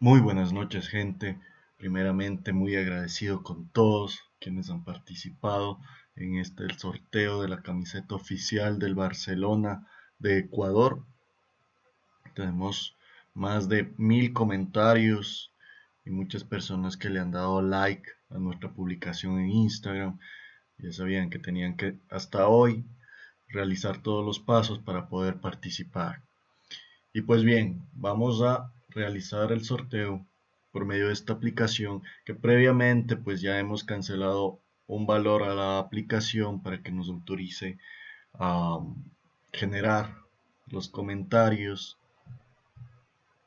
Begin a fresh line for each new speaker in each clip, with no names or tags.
Muy buenas noches gente, primeramente muy agradecido con todos quienes han participado en este el sorteo de la camiseta oficial del Barcelona de Ecuador. Tenemos más de mil comentarios y muchas personas que le han dado like a nuestra publicación en Instagram. Ya sabían que tenían que hasta hoy realizar todos los pasos para poder participar. Y pues bien, vamos a realizar el sorteo por medio de esta aplicación que previamente pues ya hemos cancelado un valor a la aplicación para que nos autorice a um, generar los comentarios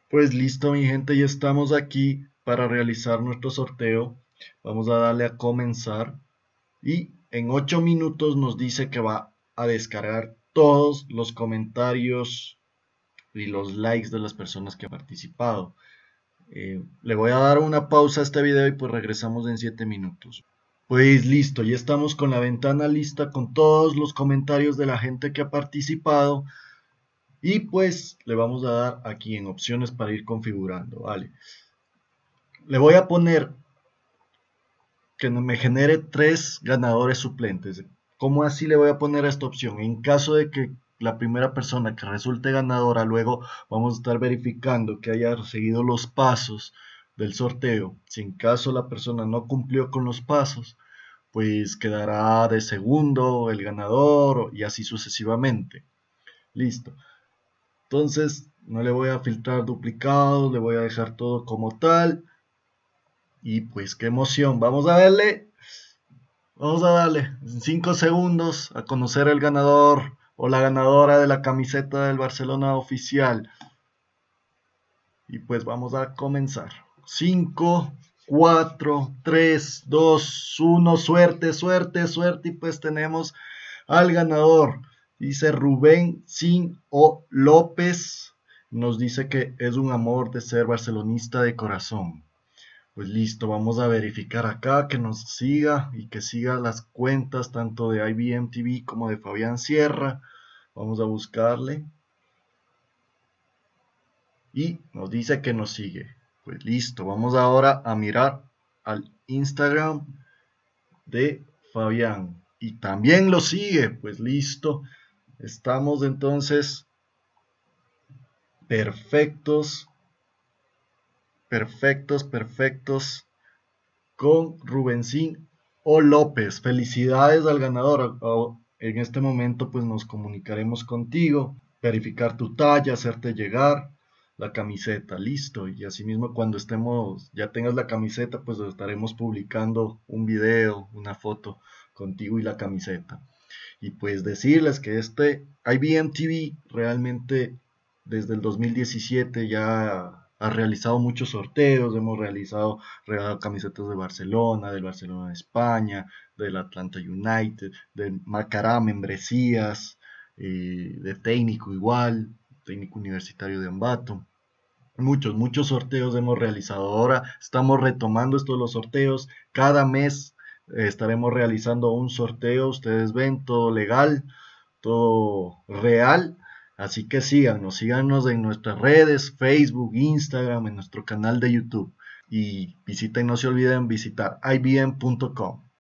pues listo mi gente ya estamos aquí para realizar nuestro sorteo vamos a darle a comenzar y en 8 minutos nos dice que va a descargar todos los comentarios y los likes de las personas que han participado. Eh, le voy a dar una pausa a este video y pues regresamos en 7 minutos. Pues listo, ya estamos con la ventana lista con todos los comentarios de la gente que ha participado. Y pues le vamos a dar aquí en opciones para ir configurando, ¿vale? Le voy a poner que me genere tres ganadores suplentes. ¿Cómo así le voy a poner a esta opción? En caso de que la primera persona que resulte ganadora, luego vamos a estar verificando que haya seguido los pasos del sorteo. Si en caso la persona no cumplió con los pasos, pues quedará de segundo el ganador y así sucesivamente. Listo. Entonces, no le voy a filtrar duplicados, le voy a dejar todo como tal. Y pues qué emoción. Vamos a darle. Vamos a darle 5 segundos a conocer el ganador o la ganadora de la camiseta del Barcelona oficial. Y pues vamos a comenzar. 5, 4, 3, 2, 1, suerte, suerte, suerte. Y pues tenemos al ganador. Dice Rubén Sin O López. Nos dice que es un amor de ser barcelonista de corazón. Pues listo, vamos a verificar acá que nos siga y que siga las cuentas tanto de IBM TV como de Fabián Sierra. Vamos a buscarle. Y nos dice que nos sigue. Pues listo, vamos ahora a mirar al Instagram de Fabián. Y también lo sigue, pues listo. Estamos entonces perfectos Perfectos, perfectos. Con Rubensín O. López. Felicidades al ganador. En este momento pues nos comunicaremos contigo, verificar tu talla, hacerte llegar la camiseta, listo. Y asimismo cuando estemos, ya tengas la camiseta, pues estaremos publicando un video, una foto contigo y la camiseta. Y pues decirles que este IBM TV realmente desde el 2017 ya ha realizado muchos sorteos, hemos realizado, regalado camisetas de Barcelona, del Barcelona de España, del Atlanta United, de Macará, membresías, eh, de técnico igual, técnico universitario de Ambato. Muchos, muchos sorteos hemos realizado. Ahora estamos retomando estos los sorteos. Cada mes eh, estaremos realizando un sorteo. Ustedes ven todo legal, todo real Así que síganos, síganos en nuestras redes, Facebook, Instagram, en nuestro canal de YouTube. Y visiten, no se olviden visitar ibm.com.